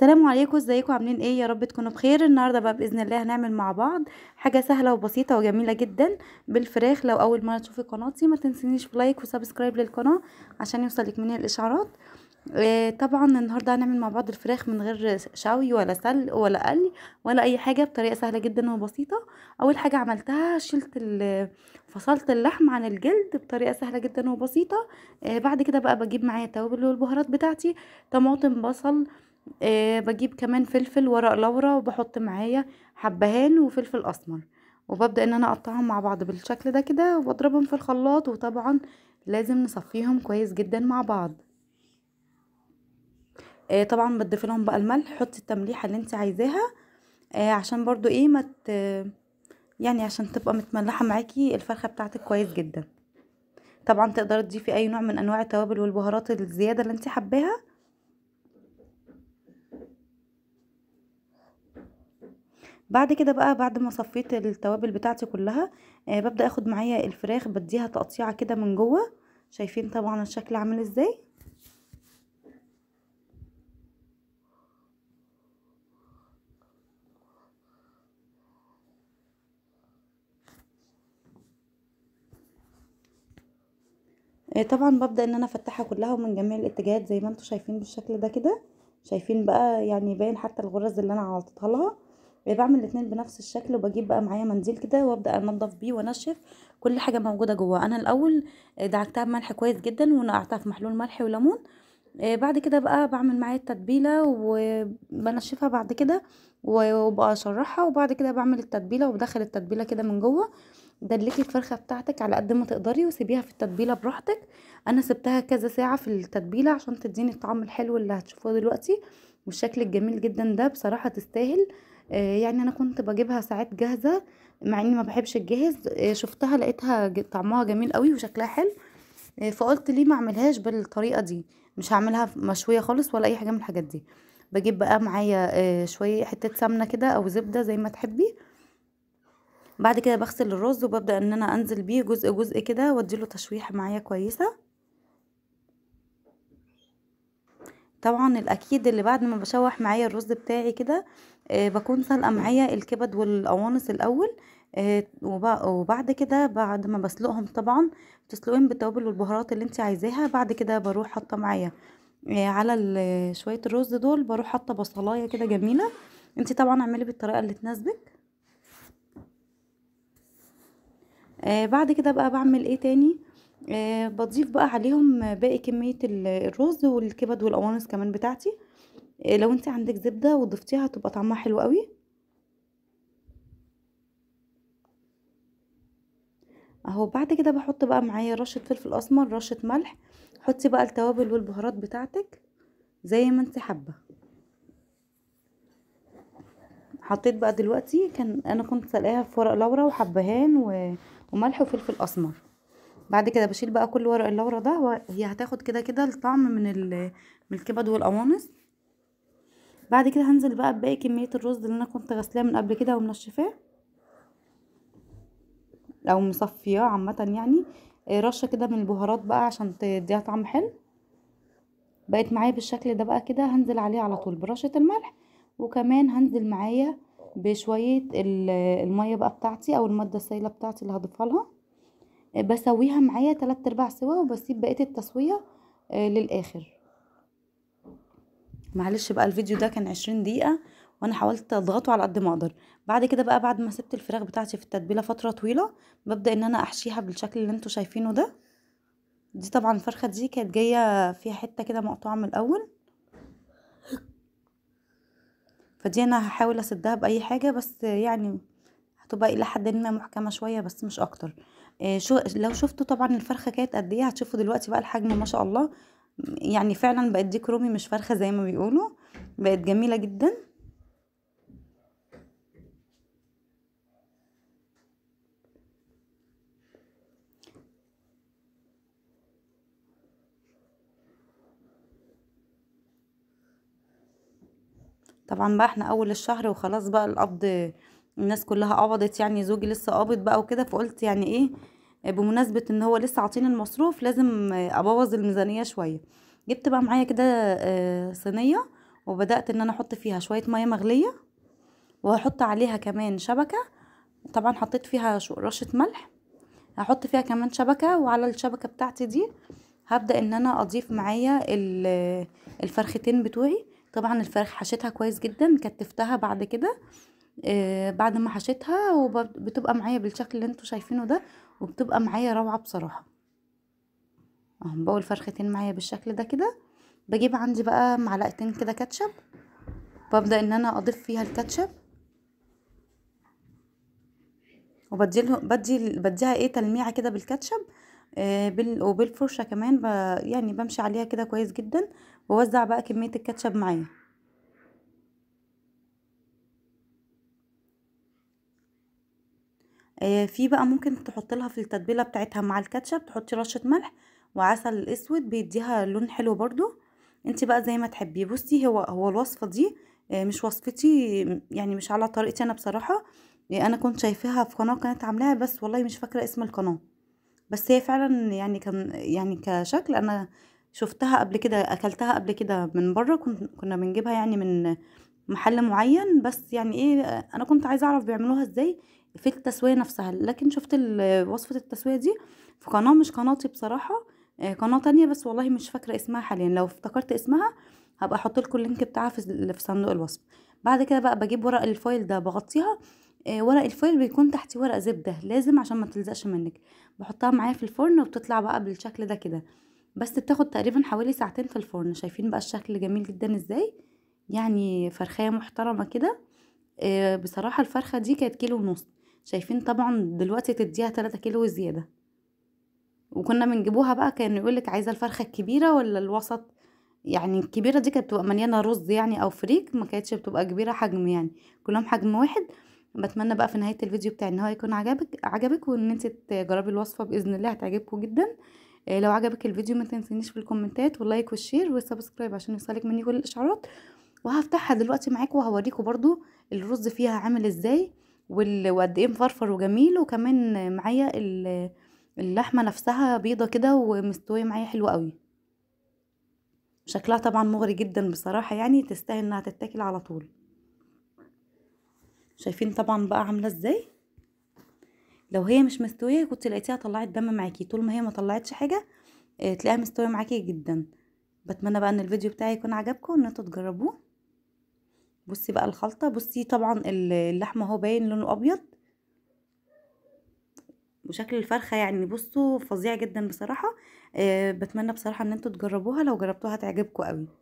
السلام عليكم ازيكم عاملين ايه يا رب تكونوا بخير النهارده بقى باذن الله هنعمل مع بعض حاجه سهله وبسيطه وجميله جدا بالفراخ لو اول مره تشوفي قناتي ما تنسينيش لايك وسبسكرايب للقناه عشان يوصلك مني الاشعارات آه طبعا النهارده هنعمل مع بعض الفراخ من غير شوي ولا سلق ولا قلي ولا اي حاجه بطريقه سهله جدا وبسيطه اول حاجه عملتها شلت فصلت اللحم عن الجلد بطريقه سهله جدا وبسيطه آه، بعد كده بقى بجيب معايا التوابل والبهارات بتاعتي طماطم بصل آه بجيب كمان فلفل ورق لورا وبحط معايا حبهان وفلفل اسمر وببدا ان انا اقطعهم مع بعض بالشكل ده كده وبضربهم في الخلاط وطبعا لازم نصفيهم كويس جدا مع بعض آه طبعا بتضيف لهم بقى الملح حطي التمليحه اللي انت عايزاها آه عشان برضو ايه ما يعني عشان تبقى متملحه معاكي الفرخه بتاعتك كويس جدا طبعا تقدري تضيفي اي نوع من انواع التوابل والبهارات الزياده اللي انت حباها بعد كده بقى بعد ما صفيت التوابل بتاعتي كلها آه ببدأ اخد معايا الفراخ بديها تقطيعة كده من جوه شايفين طبعا الشكل عامل ازاي آه، طبعا ببدأ ان انا افتحها كلها ومن جميع الاتجاهات زي ما انتم شايفين بالشكل ده كده شايفين بقى يعني باين حتى الغرز اللي انا عطيتها لها بعمل الاتنين بنفس الشكل وبجيب بقى معايا منديل كده وابدا انضف بيه وانشف كل حاجه موجوده جوه انا الاول دعكتها بملح كويس جدا ونقعتها في محلول ملح وليمون آه، بعد كده بقى بعمل معايا التتبيله وبنشفها بعد كده وبقشرحها وبعد كده بعمل التتبيله وبدخل التتبيله كده من جوه دلكي الفرخه بتاعتك على قد ما تقدري وسيبيها في التتبيله براحتك انا سبتها كذا ساعه في التتبيله عشان تديني الطعم الحلو اللي هتشوفوه دلوقتي والشكل الجميل جدا ده بصراحه تستاهل آه، يعني انا كنت بجيبها ساعات جاهزه مع اني ما بحبش الجاهز آه، شفتها لقيتها طعمها جميل قوي وشكلها حلو آه، فقلت ليه ما اعملهاش بالطريقه دي مش هعملها مشويه خالص ولا اي حاجه من الحاجات دي بجيب بقى معايا شويه حته سمنه كده او زبده زي ما تحبي بعد كده بغسل الرز وببدا ان انا انزل بيه جزء جزء كده واديله تشويحه معايا كويسه طبعا الاكيد اللي بعد ما بشوح معايا الرز بتاعي كده آه، بكون سلقه معايا الكبد والقوانص الاول آه، وبعد كده بعد ما بسلقهم طبعا بتسلقيهم بالتوابل والبهارات اللي انت عايزاها بعد كده بروح حاطه معايا آه، على شويه الرز دول بروح حاطه بصلايه كده جميله انت طبعا اعملي بالطريقه اللي تناسبك بعد كده بقى بعمل ايه تاني آه، بضيف بقى عليهم باقي كمية الرز والكبد والقوانص كمان بتاعتي آه، لو انت عندك زبدة وضفتيها هتبقى طعمها حلو قوي اهو بعد كده بحط بقى معايا رشة فلفل اسمر رشة ملح حطي بقى التوابل والبهارات بتاعتك زي ما انت حابة حطيت بقى دلوقتي كان انا كنت سلقاها في ورق لورا وحبهان و... وملح وفلفل اسمر بعد كده بشيل بقى كل ورق اللورا ده وهي هتاخد كده كده الطعم من من الكبد والقوانص بعد كده هنزل بقى بباقي كميه الرز اللي انا كنت غسلاه من قبل كده ومنشفاه او مصفياه عامه يعني آه، رشه كده من البهارات بقى عشان تديها طعم حلو بقت معايا بالشكل ده بقى كده هنزل عليه على طول برشه الملح وكمان هنزل معايا بشويه الميه بقى بتاعتي او الماده السائله بتاعتي اللي هضيفها لها بسويها معايا تلات ارباع سوا وبسيب بقية التسوية آه، للاخر معلش بقى الفيديو ده كان عشرين دقيقة وانا حاولت اضغطه على قد ما اقدر بعد كده بقى بعد ما سبت الفراخ بتاعتي في التتبيله فتره طويله ببدا ان انا احشيها بالشكل اللي انتم شايفينه ده دي طبعا الفرخه دي كانت جايه فيها حته كده مقطوعه من الاول فدي انا هحاول اسدها باي حاجه بس يعني تبقى الى حد ما محكمه شويه بس مش اكتر آه، شو لو شفتوا طبعا الفرخه كانت قد ايه هتشوفوا دلوقتي بقى الحجم ما شاء الله يعني فعلا بقت ديك رومي مش فرخه زي ما بيقولوا بقت جميله جدا طبعا بقى احنا اول الشهر وخلاص بقى القبض الناس كلها قبضت يعني زوجي لسه قابض بقى وكده فقلت يعني ايه بمناسبة ان هو لسه عاطيني المصروف لازم ابوظ الميزانية شوية جبت بقى معايا كده آه، صينية وبدأت ان انا احط فيها شوية مية مغلية وهحط عليها كمان شبكة طبعا حطيت فيها رشة ملح هحط فيها كمان شبكة وعلى الشبكة بتاعتي دي هبدأ ان انا اضيف معايا الفرختين بتوعي طبعا الفرخ حشيتها كويس جدا كتفتها بعد كده آه، بعد ما حشيتها وبتبقى معايا بالشكل اللي انتوا شايفينه ده وبتبقى معايا روعة بصراحة اهم بقول فرختين معايا بالشكل ده كده بجيب عندي بقى معلقتين كده كاتشب ببدأ ان انا اضيف فيها الكاتشب وبديله بدي بديها ايه تلميعه كده بالكاتشب آه وبالفرشه كمان يعني بمشي عليها كده كويس جدا ووزع بقى كميه الكاتشب معايا آه، في بقى ممكن تحط لها في التتبيله بتاعتها مع الكاتشب تحطي رشه ملح وعسل اسود بيديها لون حلو برضو انت بقى زي ما تحبي بصي هو هو الوصفه دي آه، مش وصفتي يعني مش على طريقتي انا بصراحه آه، انا كنت شايفاها في قناه كانت عاملاها بس والله مش فاكره اسم القناه بس هي فعلا يعني كان يعني كشكل انا شفتها قبل كده اكلتها قبل كده من بره كنا بنجيبها يعني من محل معين بس يعني ايه انا كنت عايزه اعرف بيعملوها ازاي في التسوية نفسها لكن شفت وصفة التسوية دي في قناة مش قناتي بصراحة آه، قناة تانية بس والله مش فاكرة اسمها حاليا لو افتكرت اسمها هبقى احط لكم اللينك بتاعها في صندوق الوصف بعد كده بقى بجيب ورق الفويل ده بغطيها آه، ورق الفويل بيكون تحتي ورق زبدة لازم عشان ما تلزقش منك بحطها معايا في الفرن وبتطلع بقى بالشكل ده كده بس بتاخد تقريبا حوالي ساعتين في الفرن شايفين بقى الشكل جميل جدا ازاي يعني فرخية محترمة كده آه، بصراحة الفرخة دي كانت كيلو ونص شايفين طبعا دلوقتي تديها 3 كيلو زيادة وكنا بنجيبوها بقى كان يقولك عايزة الفرخة الكبيرة ولا الوسط يعني الكبيرة دي كانت بتبقى مليانة رز يعني او فريك ما كانتش بتبقى كبيرة حجم يعني كلهم حجم واحد بتمنى بقى في نهاية الفيديو بتاعي ان هو يكون عجبك عجبك وان انت تجربي الوصفة باذن الله هتعجبكم جدا آه، لو عجبك الفيديو ما تنسينيش في الكومنتات واللايك والشير والسبسكرايب عشان يوصلك مني كل الاشعارات وهفتحها دلوقتي معاكم وهوريكم برضو الرز فيها عامل ازاي وقد ايه مفرفر وجميل وكمان معايا اللحمة نفسها بيضة كده ومستوية معايا حلو قوي شكلها طبعا مغري جدا بصراحة يعني تستاهل انها تتاكل على طول شايفين طبعا بقى عاملة ازاي لو هي مش مستوية كنت لقيتيها طلعت دم معاكي طول ما هي ما طلعتش حاجة آه، تلاقيها مستوية معاكي جدا بتمنى بقى ان الفيديو بتاعي يكون عجبكم ان انتوا تجربوه بصي بقى الخلطة بصي طبعا اللحمة اهو باين لونه ابيض وشكل الفرخة يعني بصوا فظيع جدا بصراحة أه بتمنى بصراحة ان انتوا تجربوها لو جربتوها هتعجبكم قوي